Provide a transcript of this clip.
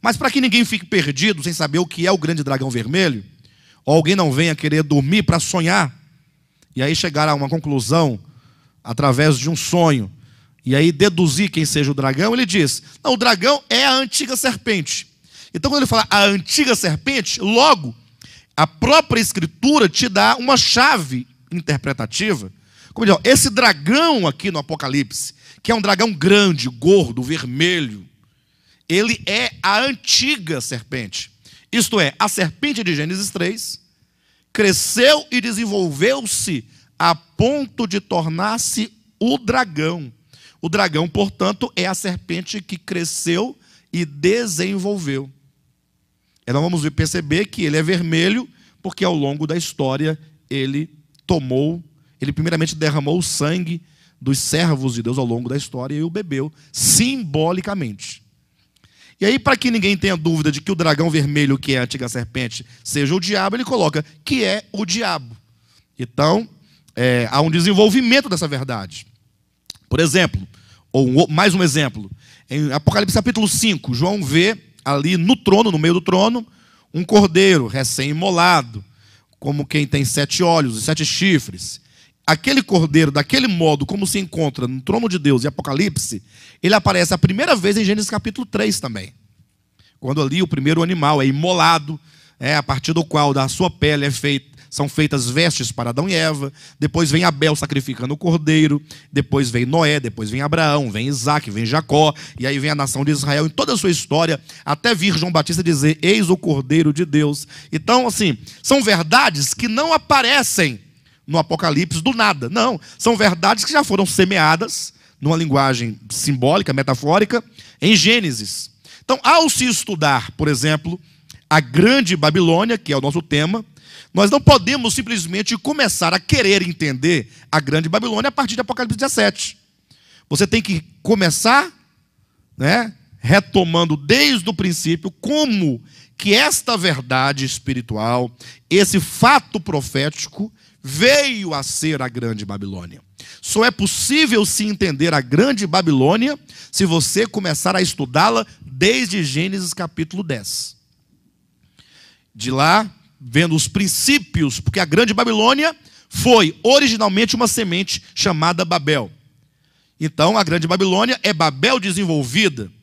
Mas para que ninguém fique perdido sem saber o que é o grande dragão vermelho, ou alguém não venha querer dormir para sonhar, e aí chegar a uma conclusão através de um sonho, e aí deduzir quem seja o dragão, ele diz: não, o dragão é a antiga serpente. Então, quando ele fala a antiga serpente, logo, a própria escritura te dá uma chave interpretativa. Como diz, esse dragão aqui no Apocalipse, que é um dragão grande, gordo, vermelho, ele é a antiga serpente. Isto é, a serpente de Gênesis 3 cresceu e desenvolveu-se a ponto de tornar-se o dragão. O dragão, portanto, é a serpente que cresceu e desenvolveu. E nós vamos perceber que ele é vermelho, porque ao longo da história ele tomou, ele primeiramente derramou o sangue dos servos de Deus ao longo da história e o bebeu simbolicamente. E aí, para que ninguém tenha dúvida de que o dragão vermelho, que é a antiga serpente, seja o diabo, ele coloca que é o diabo. Então, é, há um desenvolvimento dessa verdade. Por exemplo, ou mais um exemplo, em Apocalipse capítulo 5, João vê ali no trono, no meio do trono, um cordeiro recém-imolado, como quem tem sete olhos e sete chifres aquele cordeiro, daquele modo como se encontra no trono de Deus e Apocalipse, ele aparece a primeira vez em Gênesis capítulo 3 também. Quando ali o primeiro animal é imolado, é, a partir do qual da sua pele é feita, são feitas vestes para Adão e Eva, depois vem Abel sacrificando o cordeiro, depois vem Noé, depois vem Abraão, vem Isaac, vem Jacó, e aí vem a nação de Israel em toda a sua história, até vir João Batista dizer: Eis o cordeiro de Deus. Então, assim, são verdades que não aparecem no Apocalipse do nada. Não, são verdades que já foram semeadas numa linguagem simbólica, metafórica, em Gênesis. Então, ao se estudar, por exemplo, a Grande Babilônia, que é o nosso tema, nós não podemos simplesmente começar a querer entender a Grande Babilônia a partir de Apocalipse 17. Você tem que começar, né, retomando desde o princípio como que esta verdade espiritual, esse fato profético veio a ser a Grande Babilônia. Só é possível se entender a Grande Babilônia se você começar a estudá-la desde Gênesis capítulo 10. De lá, vendo os princípios, porque a Grande Babilônia foi originalmente uma semente chamada Babel. Então, a Grande Babilônia é Babel desenvolvida.